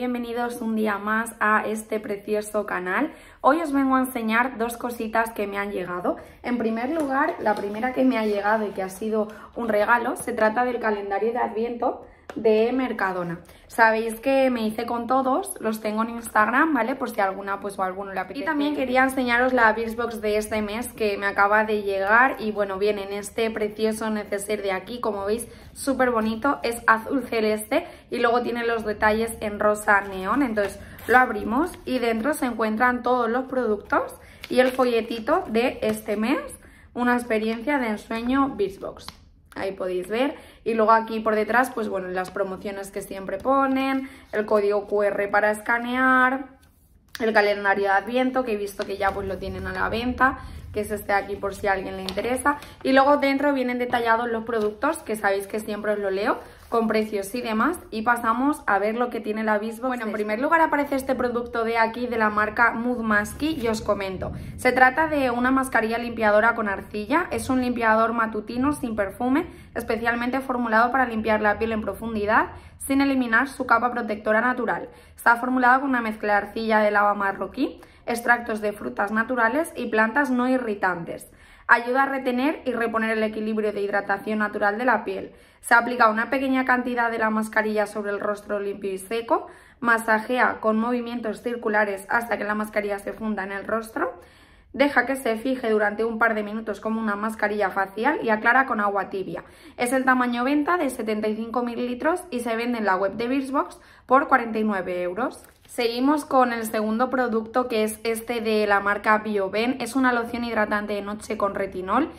bienvenidos un día más a este precioso canal. Hoy os vengo a enseñar dos cositas que me han llegado. En primer lugar, la primera que me ha llegado y que ha sido un regalo, se trata del calendario de Adviento de Mercadona. Sabéis que me hice con todos, los tengo en Instagram, ¿vale? Por si alguna pues o alguno le apetece. Y también quería enseñaros la Birchbox de este mes que me acaba de llegar y bueno, viene en este precioso neceser de aquí, como veis, súper bonito, es azul celeste y luego tiene los detalles en rosa neón, entonces lo abrimos y dentro se encuentran todos los productos y el folletito de este mes, una experiencia de ensueño Birchbox ahí podéis ver. Y luego aquí por detrás, pues bueno, las promociones que siempre ponen, el código QR para escanear, el calendario de Adviento, que he visto que ya pues lo tienen a la venta, que es este aquí por si a alguien le interesa. Y luego dentro vienen detallados los productos, que sabéis que siempre os lo leo, con precios y demás y pasamos a ver lo que tiene el abismo Bueno, en primer lugar aparece este producto de aquí de la marca Mood Masky y os comento. Se trata de una mascarilla limpiadora con arcilla, es un limpiador matutino sin perfume, especialmente formulado para limpiar la piel en profundidad sin eliminar su capa protectora natural. Está formulado con una mezcla de arcilla de lava marroquí, extractos de frutas naturales y plantas no irritantes. Ayuda a retener y reponer el equilibrio de hidratación natural de la piel. Se aplica una pequeña cantidad de la mascarilla sobre el rostro limpio y seco. Masajea con movimientos circulares hasta que la mascarilla se funda en el rostro. Deja que se fije durante un par de minutos como una mascarilla facial y aclara con agua tibia. Es el tamaño venta de 75 ml y se vende en la web de Birchbox por 49 euros. Seguimos con el segundo producto que es este de la marca Bioven, Es una loción hidratante de noche con retinol.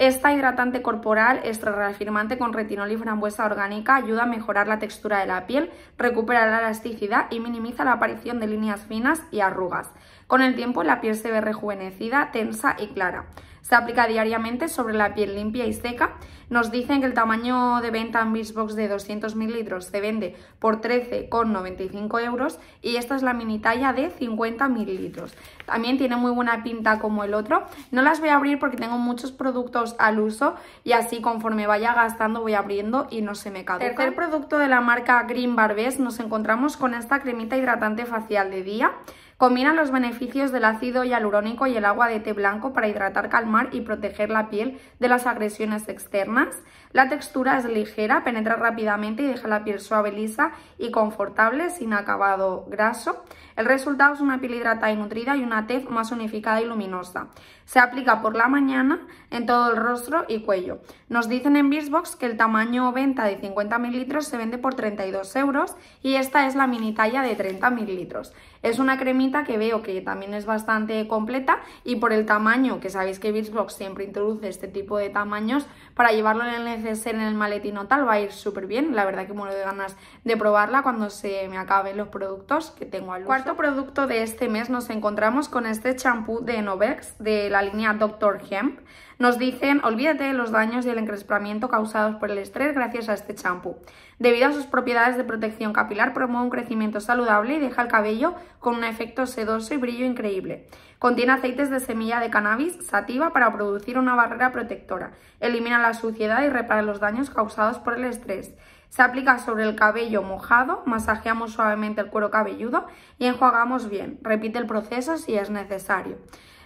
Esta hidratante corporal extra reafirmante con retinol y frambuesa orgánica ayuda a mejorar la textura de la piel, recupera la elasticidad y minimiza la aparición de líneas finas y arrugas. Con el tiempo la piel se ve rejuvenecida, tensa y clara. Se aplica diariamente sobre la piel limpia y seca. Nos dicen que el tamaño de venta en Beachbox de 200 mililitros se vende por 13,95 euros y esta es la mini talla de 50 mililitros. También tiene muy buena pinta como el otro. No las voy a abrir porque tengo muchos productos al uso y así conforme vaya gastando voy abriendo y no se me caduca. Tercer producto de la marca Green Barbés nos encontramos con esta cremita hidratante facial de día. Combina los beneficios del ácido hialurónico y el agua de té blanco para hidratar, calmar y proteger la piel de las agresiones externas. La textura es ligera, penetra rápidamente y deja la piel suave, lisa y confortable, sin acabado graso. El resultado es una piel hidratada y nutrida y una tez más unificada y luminosa. Se aplica por la mañana en todo el rostro y cuello. Nos dicen en Box que el tamaño venta de 50 ml se vende por 32 euros y esta es la mini talla de 30 ml. Es una cremita que veo que también es bastante completa y por el tamaño, que sabéis que Box siempre introduce este tipo de tamaños, para llevarlo en el neceser, en el maletín o tal, va a ir súper bien. La verdad que muero de ganas de probarla cuando se me acaben los productos que tengo al Cuarto producto de este mes nos encontramos con este champú de Novex de la línea Dr. Hemp. Nos dicen, olvídate de los daños y el encrespamiento causados por el estrés gracias a este champú. Debido a sus propiedades de protección capilar, promueve un crecimiento saludable y deja el cabello con un efecto sedoso y brillo increíble. Contiene aceites de semilla de cannabis sativa para producir una barrera protectora. Elimina la suciedad y repara los daños causados por el estrés. Se aplica sobre el cabello mojado, masajeamos suavemente el cuero cabelludo y enjuagamos bien. Repite el proceso si es necesario.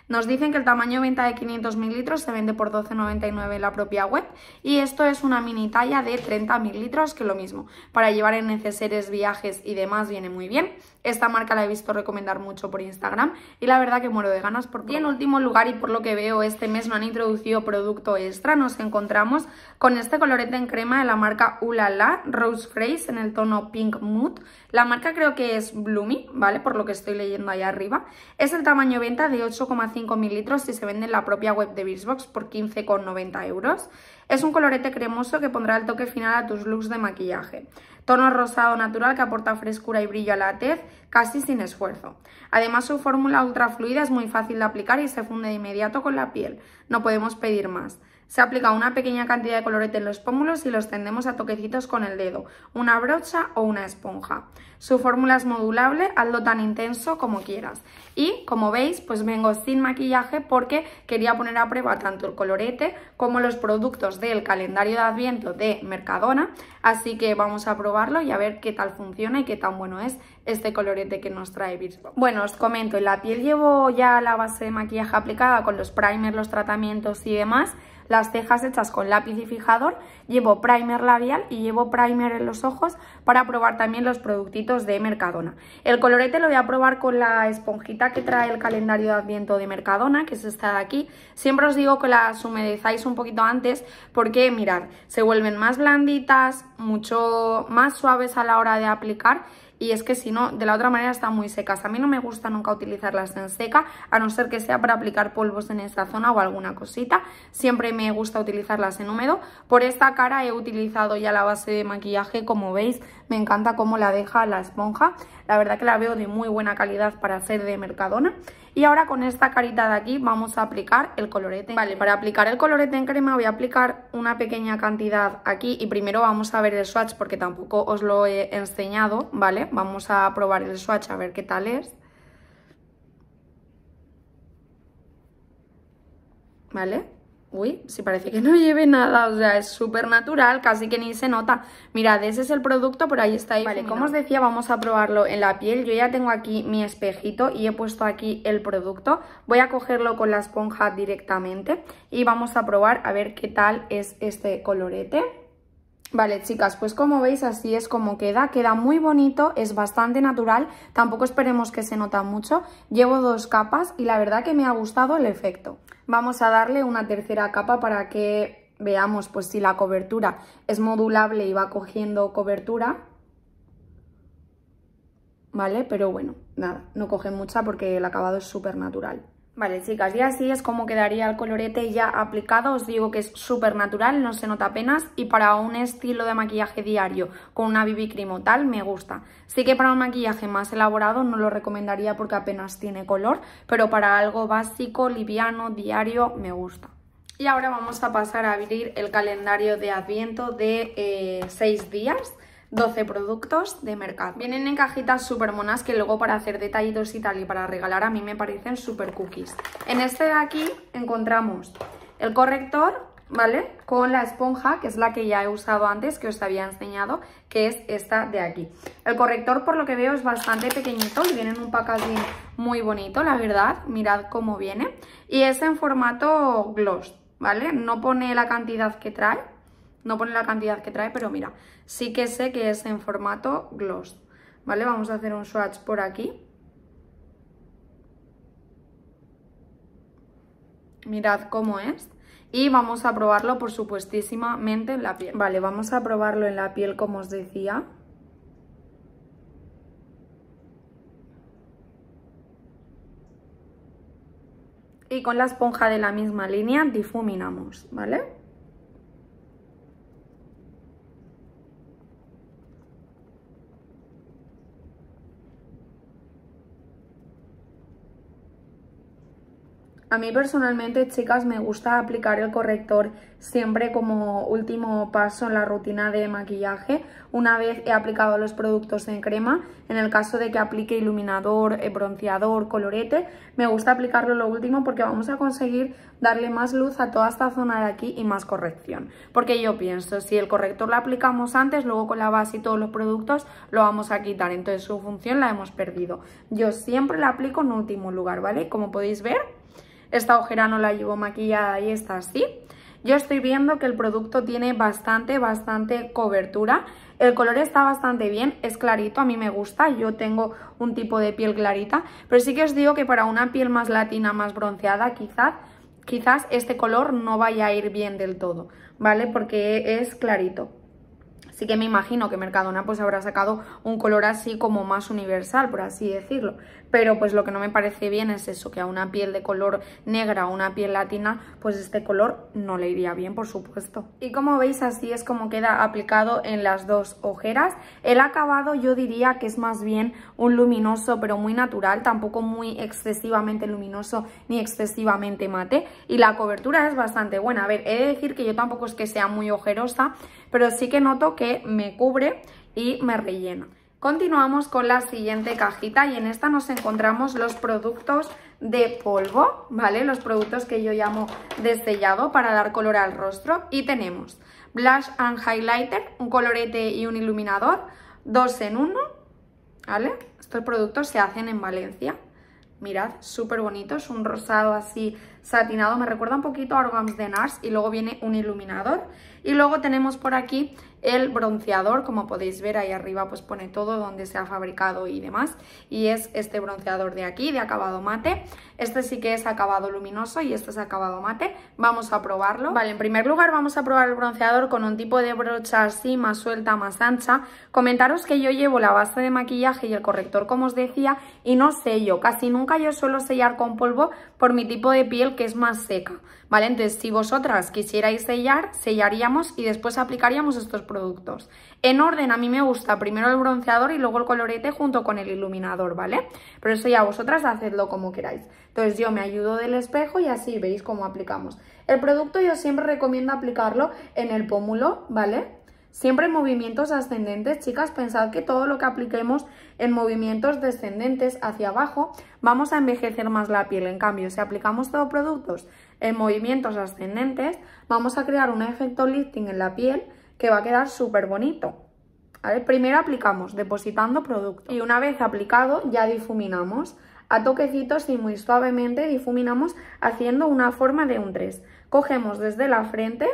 Nos dicen que el tamaño venta de 500 mililitros se vende por 12,99 en la propia web y esto es una mini talla de 30 mililitros que lo mismo. Para llevar en neceseres viajes y demás viene muy bien. Esta marca la he visto recomendar mucho por Instagram y la verdad que muero de ganas por Y en último lugar, y por lo que veo, este mes no han introducido producto extra, nos encontramos con este colorete en crema de la marca Ulala Rose Phrase en el tono Pink Mood. La marca creo que es Bloomy, ¿vale? Por lo que estoy leyendo ahí arriba. Es el tamaño venta de 8,5 mililitros y se vende en la propia web de Birchbox por 15,90 euros. Es un colorete cremoso que pondrá el toque final a tus looks de maquillaje tono rosado natural que aporta frescura y brillo a la tez casi sin esfuerzo. Además su fórmula ultra fluida es muy fácil de aplicar y se funde de inmediato con la piel, no podemos pedir más. Se aplica una pequeña cantidad de colorete en los pómulos y los tendemos a toquecitos con el dedo, una brocha o una esponja. Su fórmula es modulable, hazlo tan intenso como quieras. Y como veis, pues vengo sin maquillaje porque quería poner a prueba tanto el colorete como los productos del calendario de Adviento de Mercadona. Así que vamos a probarlo y a ver qué tal funciona y qué tan bueno es este colorete que nos trae Birchbox. Bueno, os comento, en la piel llevo ya la base de maquillaje aplicada con los primers, los tratamientos y demás, las cejas hechas con lápiz y fijador, llevo primer labial y llevo primer en los ojos para probar también los productitos de Mercadona. El colorete lo voy a probar con la esponjita que trae el calendario de adviento de Mercadona, que es esta de aquí. Siempre os digo que las humedezáis un poquito antes porque, mirad, se vuelven más blanditas, mucho más suaves a la hora de aplicar y es que si no, de la otra manera están muy secas. A mí no me gusta nunca utilizarlas en seca, a no ser que sea para aplicar polvos en esta zona o alguna cosita. Siempre me gusta utilizarlas en húmedo. Por esta cara he utilizado ya la base de maquillaje, como veis, me encanta cómo la deja la esponja. La verdad que la veo de muy buena calidad para ser de Mercadona. Y ahora con esta carita de aquí vamos a aplicar el colorete. Vale, para aplicar el colorete en crema voy a aplicar una pequeña cantidad aquí y primero vamos a ver el swatch porque tampoco os lo he enseñado, ¿vale? Vamos a probar el swatch a ver qué tal es. ¿Vale? Uy, si parece que no lleve nada, o sea, es súper natural, casi que ni se nota. Mirad, ese es el producto, por ahí está. Ahí vale, como os decía, vamos a probarlo en la piel. Yo ya tengo aquí mi espejito y he puesto aquí el producto. Voy a cogerlo con la esponja directamente y vamos a probar a ver qué tal es este colorete. Vale, chicas, pues como veis así es como queda, queda muy bonito, es bastante natural, tampoco esperemos que se nota mucho, llevo dos capas y la verdad que me ha gustado el efecto vamos a darle una tercera capa para que veamos pues, si la cobertura es modulable y va cogiendo cobertura. ¿Vale? Pero bueno, nada, no coge mucha porque el acabado es súper natural. Vale, chicas, y así es como quedaría el colorete ya aplicado. Os digo que es súper natural, no se nota apenas. Y para un estilo de maquillaje diario con una BB o tal, me gusta. Sí que para un maquillaje más elaborado no lo recomendaría porque apenas tiene color. Pero para algo básico, liviano, diario, me gusta. Y ahora vamos a pasar a abrir el calendario de Adviento de 6 eh, días. 12 productos de mercado. Vienen en cajitas súper monas que luego para hacer detallitos y tal y para regalar a mí me parecen súper cookies. En este de aquí encontramos el corrector, ¿vale? Con la esponja, que es la que ya he usado antes, que os había enseñado, que es esta de aquí. El corrector, por lo que veo, es bastante pequeñito y viene en un packaging muy bonito, la verdad. Mirad cómo viene. Y es en formato gloss, ¿vale? No pone la cantidad que trae, no pone la cantidad que trae, pero mira, sí que sé que es en formato gloss. ¿Vale? Vamos a hacer un swatch por aquí. Mirad cómo es. Y vamos a probarlo, por supuestísimamente, en la piel. Vale, vamos a probarlo en la piel, como os decía. Y con la esponja de la misma línea difuminamos, ¿vale? A mí personalmente, chicas, me gusta aplicar el corrector siempre como último paso en la rutina de maquillaje. Una vez he aplicado los productos en crema, en el caso de que aplique iluminador, eh, bronceador, colorete, me gusta aplicarlo lo último porque vamos a conseguir darle más luz a toda esta zona de aquí y más corrección. Porque yo pienso, si el corrector lo aplicamos antes, luego con la base y todos los productos lo vamos a quitar. Entonces su función la hemos perdido. Yo siempre la aplico en último lugar, ¿vale? Como podéis ver... Esta ojera no la llevo maquillada y está así. Yo estoy viendo que el producto tiene bastante, bastante cobertura. El color está bastante bien, es clarito, a mí me gusta, yo tengo un tipo de piel clarita, pero sí que os digo que para una piel más latina, más bronceada, quizás, quizás este color no vaya a ir bien del todo, ¿vale? Porque es clarito. Así que me imagino que Mercadona pues habrá sacado un color así como más universal, por así decirlo pero pues lo que no me parece bien es eso, que a una piel de color negra o una piel latina, pues este color no le iría bien, por supuesto. Y como veis, así es como queda aplicado en las dos ojeras. El acabado yo diría que es más bien un luminoso, pero muy natural, tampoco muy excesivamente luminoso ni excesivamente mate. Y la cobertura es bastante buena. A ver, he de decir que yo tampoco es que sea muy ojerosa, pero sí que noto que me cubre y me rellena. Continuamos con la siguiente cajita y en esta nos encontramos los productos de polvo, ¿vale? Los productos que yo llamo destellado para dar color al rostro. Y tenemos blush and highlighter, un colorete y un iluminador, dos en uno, ¿vale? Estos productos se hacen en Valencia. Mirad, súper bonitos, un rosado así satinado, me recuerda un poquito a Orgams de Nars y luego viene un iluminador. Y luego tenemos por aquí el bronceador, como podéis ver ahí arriba pues pone todo donde se ha fabricado y demás, y es este bronceador de aquí, de acabado mate, este sí que es acabado luminoso y este es acabado mate, vamos a probarlo. Vale, en primer lugar vamos a probar el bronceador con un tipo de brocha así, más suelta, más ancha, comentaros que yo llevo la base de maquillaje y el corrector como os decía, y no sello, casi nunca yo suelo sellar con polvo por mi tipo de piel que es más seca, ¿vale? Entonces, si vosotras quisierais sellar, sellaríamos y después aplicaríamos estos productos. En orden, a mí me gusta primero el bronceador y luego el colorete junto con el iluminador, ¿vale? Pero eso ya vosotras hacedlo como queráis. Entonces, yo me ayudo del espejo y así veis cómo aplicamos. El producto yo siempre recomiendo aplicarlo en el pómulo, ¿vale? Siempre en movimientos ascendentes, chicas, pensad que todo lo que apliquemos en movimientos descendentes hacia abajo, vamos a envejecer más la piel. En cambio, si aplicamos todos productos en movimientos ascendentes, vamos a crear un efecto lifting en la piel que va a quedar súper bonito. Primero aplicamos depositando producto y una vez aplicado ya difuminamos. A toquecitos y muy suavemente difuminamos haciendo una forma de un 3. Cogemos desde la frente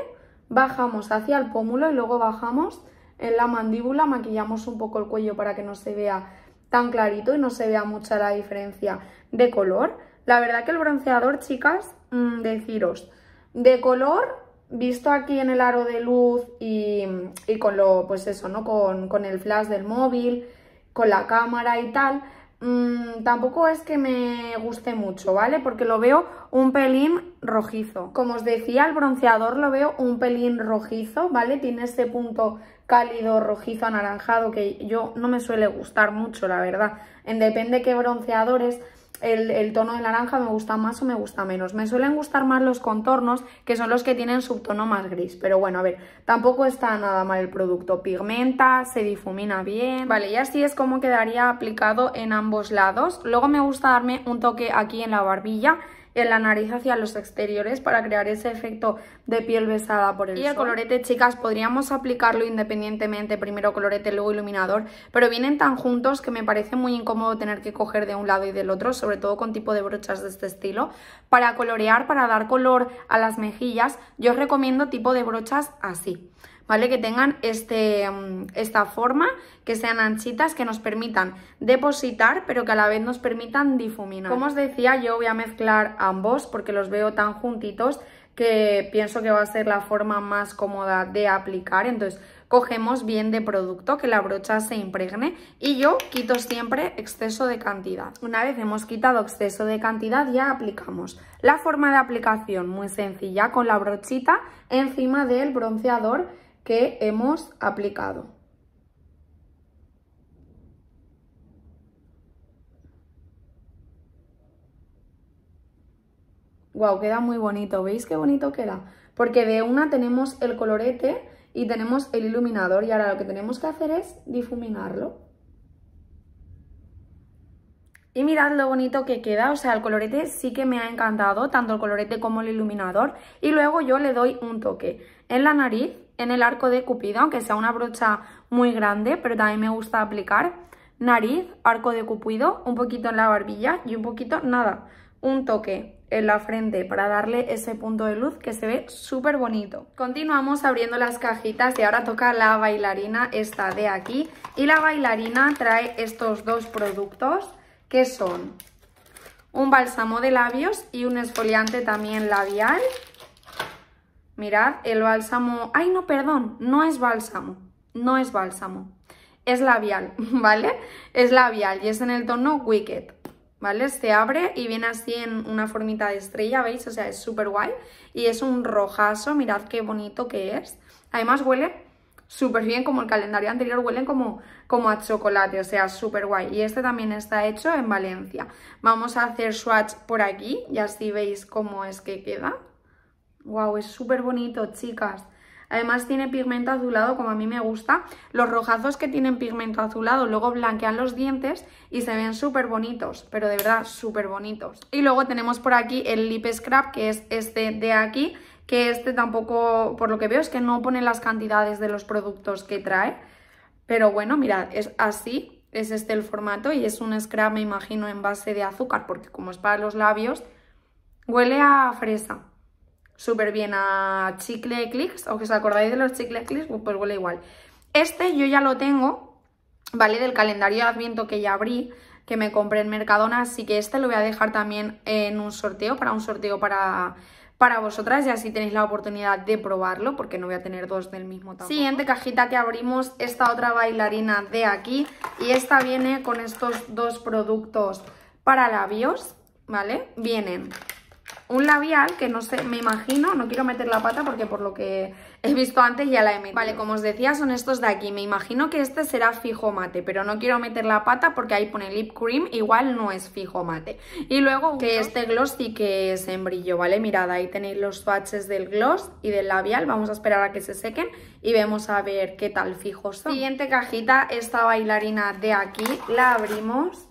bajamos hacia el pómulo y luego bajamos en la mandíbula, maquillamos un poco el cuello para que no se vea tan clarito y no se vea mucha la diferencia de color. La verdad que el bronceador, chicas, mm, deciros, de color visto aquí en el aro de luz y, y con lo, pues eso, ¿no? Con, con el flash del móvil, con la cámara y tal, Mm, tampoco es que me guste mucho, ¿vale? Porque lo veo un pelín rojizo. Como os decía, el bronceador lo veo un pelín rojizo, ¿vale? Tiene ese punto cálido, rojizo, anaranjado, que yo no me suele gustar mucho, la verdad. En depende qué bronceadores, el, tono de naranja me gusta más o me gusta menos. Me suelen gustar más los contornos, que son los que tienen subtono más gris. Pero bueno, a ver, tampoco está nada mal el producto. Pigmenta, se difumina bien. Vale, y así es como quedaría aplicado en ambos lados. Luego me gusta darme un toque aquí en la barbilla, en la nariz hacia los exteriores para crear ese efecto de piel besada por el Y el colorete, chicas, podríamos aplicarlo independientemente, primero colorete, luego iluminador, pero vienen tan juntos que me parece muy incómodo tener que coger de un lado y del otro, sobre todo con tipo de brochas de este estilo. Para colorear, para dar color a las mejillas, yo os recomiendo tipo de brochas así. ¿vale? Que tengan este, mm, esta forma, que sean anchitas, que nos permitan depositar, pero que a la vez nos permitan difuminar. Como os decía, yo voy a mezclar ambos porque los veo tan juntitos que pienso que va a ser la forma más cómoda de aplicar, entonces cogemos bien de producto, que la brocha se impregne y yo quito siempre exceso de cantidad. Una vez hemos quitado exceso de cantidad ya aplicamos. La forma de aplicación muy sencilla con la brochita encima del bronceador que hemos aplicado. Wow, queda muy bonito. ¿Veis qué bonito queda? Porque de una tenemos el colorete y tenemos el iluminador y ahora lo que tenemos que hacer es difuminarlo. Y mirad lo bonito que queda, o sea, el colorete sí que me ha encantado, tanto el colorete como el iluminador. Y luego yo le doy un toque en la nariz en el arco de cupido, aunque sea una brocha muy grande, pero también me gusta aplicar. Nariz, arco de cupido, un poquito en la barbilla y un poquito, nada, un toque en la frente para darle ese punto de luz que se ve súper bonito. Continuamos abriendo las cajitas y ahora toca la bailarina esta de aquí. Y la bailarina trae estos dos productos que son un bálsamo de labios y un esfoliante también labial. Mirad, el bálsamo... ¡Ay, no, perdón! No es bálsamo, no es bálsamo. Es labial, ¿vale? Es labial y es en el tono Wicked, ¿vale? Se abre y viene así en una formita de estrella, ¿veis? O sea, es súper guay. Y es un rojazo, mirad qué bonito que es. Además huele súper bien, como el calendario anterior huele como, como a chocolate, o sea, súper guay. Y este también está hecho en Valencia. Vamos a hacer swatch por aquí y así veis cómo es que queda. Wow, es súper bonito, chicas. Además tiene pigmento azulado como a mí me gusta. Los rojazos que tienen pigmento azulado luego blanquean los dientes y se ven súper bonitos, pero de verdad súper bonitos. Y luego tenemos por aquí el Lip Scrap, que es este de aquí, que este tampoco, por lo que veo, es que no pone las cantidades de los productos que trae. Pero bueno, mirad, es así, es este el formato y es un scrap, me imagino, en base de azúcar, porque como es para los labios, huele a fresa súper bien a chicle clicks, aunque os acordáis de los chicle clicks, pues, pues huele igual. Este yo ya lo tengo, ¿vale? Del calendario de adviento que ya abrí, que me compré en Mercadona, así que este lo voy a dejar también en un sorteo, para un sorteo para, para vosotras y así tenéis la oportunidad de probarlo porque no voy a tener dos del mismo tamaño. Siguiente cajita que abrimos, esta otra bailarina de aquí y esta viene con estos dos productos para labios, ¿vale? Vienen un labial que no sé, me imagino, no quiero meter la pata porque por lo que he visto antes ya la he metido. Vale, como os decía, son estos de aquí. Me imagino que este será fijo mate, pero no quiero meter la pata porque ahí pone lip cream, igual no es fijo mate. Y luego que este gloss sí que es en brillo, ¿vale? Mirad, ahí tenéis los swatches del gloss y del labial. Vamos a esperar a que se sequen y vemos a ver qué tal fijos son. Siguiente cajita, esta bailarina de aquí, la abrimos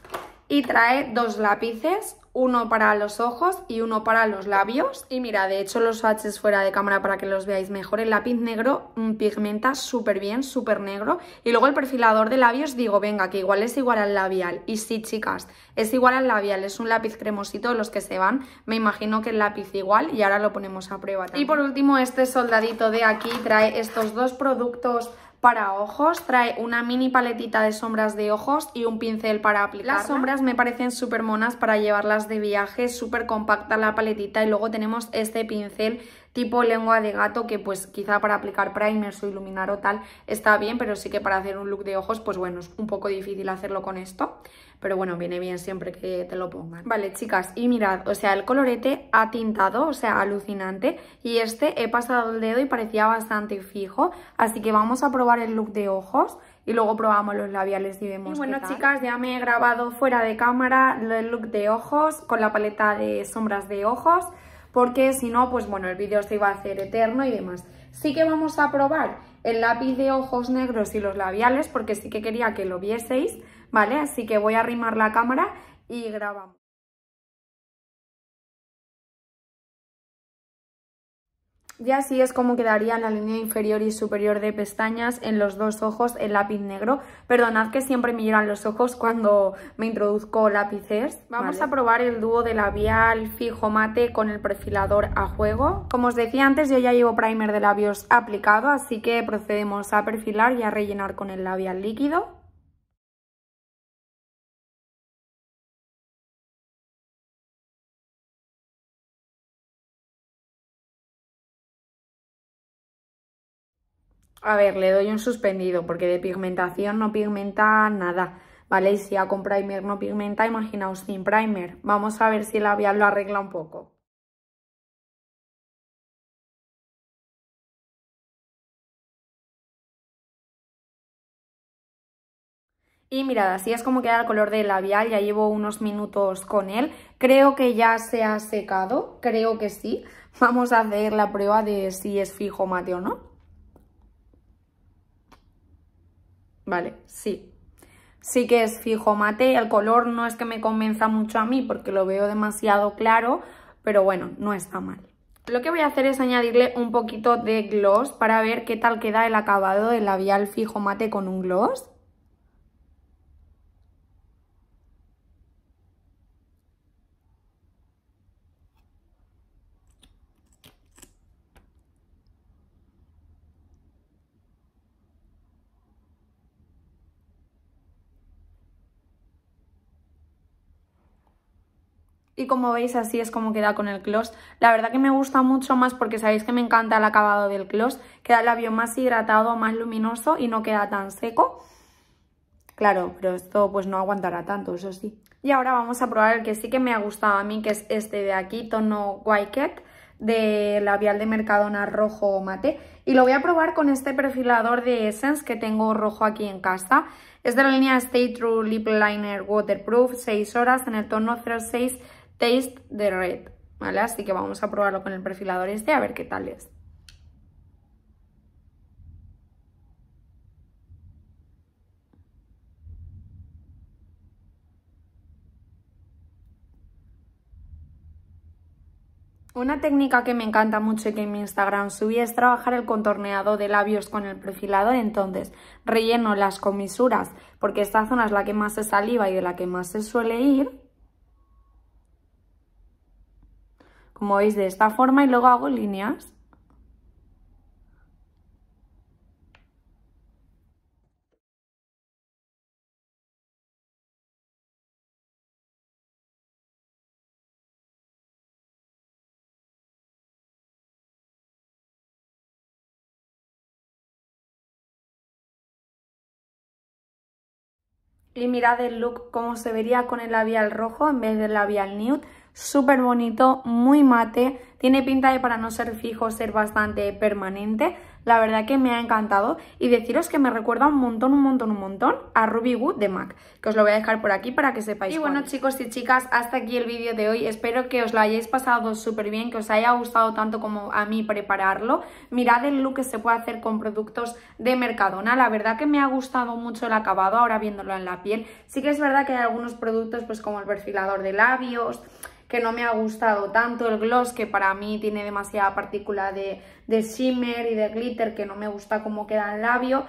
y trae dos lápices, uno para los ojos y uno para los labios. Y mira, de hecho los swatches fuera de cámara para que los veáis mejor. El lápiz negro mm, pigmenta súper bien, súper negro. Y luego el perfilador de labios, digo, venga, que igual es igual al labial. Y sí, chicas, es igual al labial. Es un lápiz cremosito los que se van. Me imagino que el lápiz igual y ahora lo ponemos a prueba. También. Y por último, este soldadito de aquí trae estos dos productos para ojos, trae una mini paletita de sombras de ojos y un pincel para aplicar. Las sombras me parecen súper monas para llevarlas de viaje, súper compacta la paletita y luego tenemos este pincel tipo lengua de gato que pues quizá para aplicar primer o iluminar o tal está bien, pero sí que para hacer un look de ojos pues bueno, es un poco difícil hacerlo con esto, pero bueno, viene bien siempre que te lo pongan. Vale chicas, y mirad, o sea, el colorete ha tintado, o sea, alucinante, y este he pasado el dedo y parecía bastante fijo, así que vamos a probar el look de ojos y luego probamos los labiales y vemos. Y bueno, chicas, ya me he grabado fuera de cámara el look de ojos con la paleta de sombras de ojos porque si no, pues bueno, el vídeo se iba a hacer eterno y demás. Sí que vamos a probar el lápiz de ojos negros y los labiales porque sí que quería que lo vieseis, ¿vale? Así que voy a arrimar la cámara y grabamos. Y así es como quedaría la línea inferior y superior de pestañas en los dos ojos el lápiz negro. Perdonad que siempre me lloran los ojos cuando me introduzco lápices. Vamos a probar el dúo de labial fijo mate con el perfilador a juego. Como os decía antes, yo ya llevo primer de labios aplicado, así que procedemos a perfilar y a rellenar con el labial líquido. a ver, le doy un suspendido porque de pigmentación no pigmenta nada, ¿vale? Y si ya con primer no pigmenta, imaginaos sin primer. Vamos a ver si el labial lo arregla un poco. Y mirad, así es como queda el color del labial, ya llevo unos minutos con él, creo que ya se ha secado, creo que sí. Vamos a hacer la prueba de si es fijo mate o no. Vale, sí. Sí que es fijo mate. El color no es que me convenza mucho a mí porque lo veo demasiado claro, pero bueno, no está mal. Lo que voy a hacer es añadirle un poquito de gloss para ver qué tal queda el acabado del labial fijo mate con un gloss. y como veis así es como queda con el gloss. La verdad que me gusta mucho más porque sabéis que me encanta el acabado del gloss. Queda el labio más hidratado, más luminoso y no queda tan seco. Claro, pero esto pues no aguantará tanto, eso sí. Y ahora vamos a probar el que sí que me ha gustado a mí, que es este de aquí, tono Cat, de labial de Mercadona rojo mate y lo voy a probar con este perfilador de Essence que tengo rojo aquí en casa es de la línea Stay True Lip Liner Waterproof 6 horas en el tono 06 Taste the Red, ¿vale? Así que vamos a probarlo con el perfilador este a ver qué tal es. Una técnica que me encanta mucho y que en mi Instagram subí es trabajar el contorneado de labios con el perfilador, entonces relleno las comisuras porque esta zona es la que más se saliva y de la que más se suele ir como veis de esta forma y luego hago líneas. Y mirad el look como se vería con el labial rojo en vez del labial nude súper bonito, muy mate, tiene pinta de para no ser fijo ser bastante permanente, la verdad que me ha encantado y deciros que me recuerda un montón, un montón, un montón a Ruby Wood de MAC, que os lo voy a dejar por aquí para que sepáis. Y bueno chicos y chicas, hasta aquí el vídeo de hoy, espero que os lo hayáis pasado súper bien, que os haya gustado tanto como a mí prepararlo, mirad el look que se puede hacer con productos de Mercadona, la verdad que me ha gustado mucho el acabado ahora viéndolo en la piel, sí que es verdad que hay algunos productos pues como el perfilador de labios que no me ha gustado tanto el gloss, que para mí tiene demasiada partícula de, shimmer y de glitter, que no me gusta cómo queda el labio.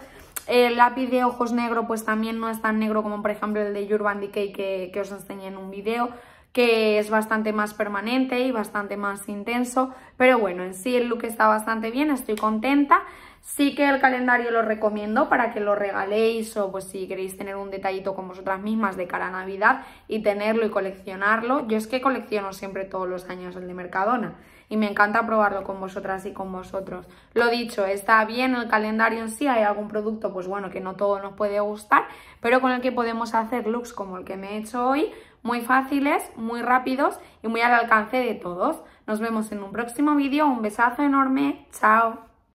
El lápiz de ojos negro pues también no es tan negro como por ejemplo el de Urban Decay que, que os enseñé en un vídeo que es bastante más permanente y bastante más intenso, pero bueno, en sí el look está bastante bien, estoy contenta, Sí que el calendario lo recomiendo para que lo regaléis o pues si queréis tener un detallito con vosotras mismas de cara a Navidad y tenerlo y coleccionarlo. Yo es que colecciono siempre todos los años el de Mercadona y me encanta probarlo con vosotras y con vosotros. Lo dicho, está bien el calendario en sí, hay algún producto pues bueno que no todo nos puede gustar, pero con el que podemos hacer looks como el que me he hecho hoy, muy fáciles, muy rápidos y muy al alcance de todos. Nos vemos en un próximo vídeo, un besazo enorme, chao.